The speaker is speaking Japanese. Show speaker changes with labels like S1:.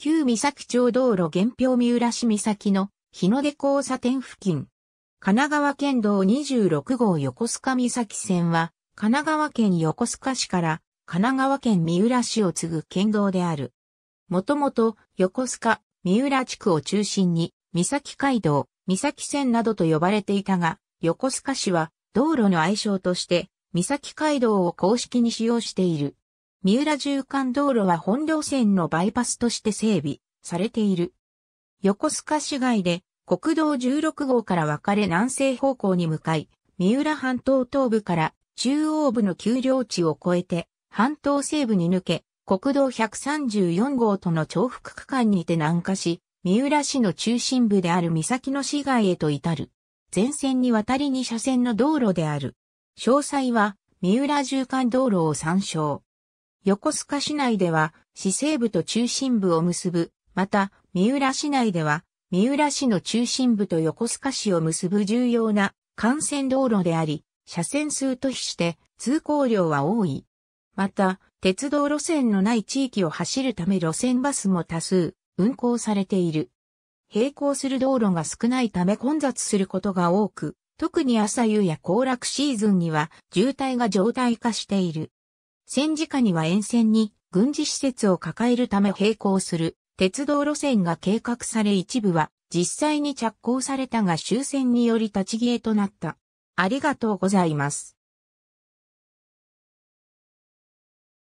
S1: 旧
S2: 三崎町道路原表三浦市三崎の日の出交差点付近。神奈川県道26号横須賀三崎線は、神奈川県横須賀市から神奈川県三浦市を継ぐ県道である。もともと横須賀、三浦地区を中心に、三崎街道、三崎線などと呼ばれていたが、横須賀市は道路の愛称として、三崎街道を公式に使用している。三浦縦貫道路は本領線のバイパスとして整備されている。横須賀市街で国道16号から分かれ南西方向に向かい、三浦半島東部から中央部の丘陵地を越えて半島西部に抜け、国道134号との重複区間にて南下し、三浦市の中心部である三崎の市街へと至る。前線に渡り2車線の道路である。詳細は、三浦縦貫道路を参照。横須賀市内では、市西部と中心部を結ぶ、また、三浦市内では、三浦市の中心部と横須賀市を結ぶ重要な幹線道路であり、車線数と比して通行量は多い。また、鉄道路線のない地域を走るため路線バスも多数運行されている。並行する道路が少ないため混雑することが多く、特に朝夕や行楽シーズンには渋滞が常態化している。戦時下には沿線に軍事施設を抱えるため並行する鉄道路線が計画され一部は実際に着工されたが終戦により立ち消えとなった。ありがとうございます。